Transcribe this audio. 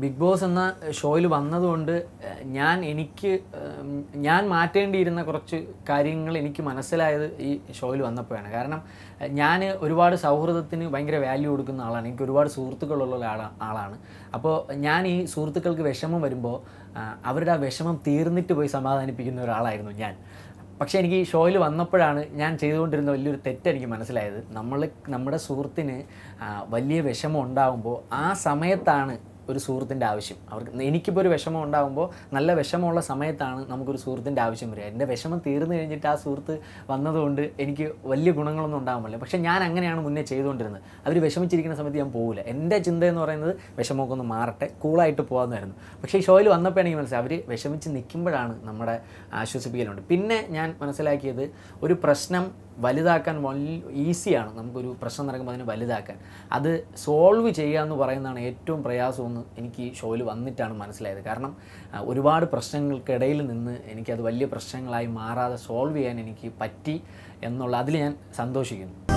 big boss എന്ന ഷോയിൽ വന്നതുകൊണ്ട് ഞാൻ എനിക്ക് ഞാൻ മാറ്റേണ്ടിയിരുന്ന കുറച്ച് കാര്യങ്ങൾ എനിക്ക് മനസ്സിലായത് ഈ ഷോയിൽ വന്നപ്പോഴാണ് കാരണം ഞാൻ ഒരുപാട് സൗഹൃദത്തിന് ഭയങ്കര വാല്യൂ കൊടുക്കുന്ന ആളാണ് എനിക്ക് ഒരുപാട് സുഹൃത്തുക്കളുള്ള ആളാണ് ആളാണ് അപ്പോൾ ഞാൻ ഈ സുഹൃത്തുക്കൾക്ക് വിഷമം വരുമ്പോൾ അവരുടെ ആ വിഷമം തീർന്നിട്ട് പോയി സമാധാനിപ്പിക്കുന്ന ഒരാളായിരുന്നു ഞാൻ പക്ഷേ എനിക്ക് ഈ ഷോയിൽ വന്നപ്പോഴാണ് ഞാൻ ചെയ്തുകൊണ്ടിരുന്ന വലിയൊരു തെറ്റെനിക്ക് മനസ്സിലായത് നമ്മൾ നമ്മുടെ സുഹൃത്തിന് വലിയ വിഷമം ഉണ്ടാകുമ്പോൾ ആ സമയത്താണ് ഒരു സുഹൃത്തിൻ്റെ ആവശ്യം അവർക്ക് എനിക്കിപ്പോൾ ഒരു വിഷമം ഉണ്ടാകുമ്പോൾ നല്ല വിഷമമുള്ള സമയത്താണ് നമുക്കൊരു സുഹൃത്തിൻ്റെ ആവശ്യം വരിക എൻ്റെ വിഷമം തീർന്നു കഴിഞ്ഞിട്ട് ആ സുഹൃത്ത് വന്നതുകൊണ്ട് എനിക്ക് വലിയ ഗുണങ്ങളൊന്നും ഉണ്ടാകുമല്ലോ പക്ഷേ ഞാൻ അങ്ങനെയാണ് മുന്നേ ചെയ്തുകൊണ്ടിരുന്നത് അവർ വിഷമിച്ചിരിക്കുന്ന സമയത്ത് ഞാൻ പോകില്ല എൻ്റെ ചിന്ത എന്ന് പറയുന്നത് വിഷമമൊക്കെ ഒന്ന് മാറട്ടെ കൂളായിട്ട് പോകാമെന്നായിരുന്നു പക്ഷേ ഈ ഷോയിൽ വന്നപ്പോൾ എനിക്ക് മനസ്സിലായി അവർ വിഷമിച്ച് നിൽക്കുമ്പോഴാണ് നമ്മുടെ ആശ്വസിപ്പിക്കലുണ്ട് പിന്നെ ഞാൻ മനസ്സിലാക്കിയത് ഒരു പ്രശ്നം വലുതാക്കാൻ ഈസിയാണ് നമുക്കൊരു പ്രശ്നം നടക്കുമ്പോൾ അതിനെ വലുതാക്കാൻ അത് സോൾവ് ചെയ്യുക എന്ന് പറയുന്നതാണ് ഏറ്റവും പ്രയാസമെന്ന് എനിക്ക് ഷോയിൽ വന്നിട്ടാണ് മനസ്സിലായത് കാരണം ഒരുപാട് പ്രശ്നങ്ങൾക്കിടയിൽ നിന്ന് എനിക്കത് വലിയ പ്രശ്നങ്ങളായി മാറാതെ സോൾവ് ചെയ്യാൻ എനിക്ക് പറ്റി എന്നുള്ള അതിൽ ഞാൻ സന്തോഷിക്കുന്നു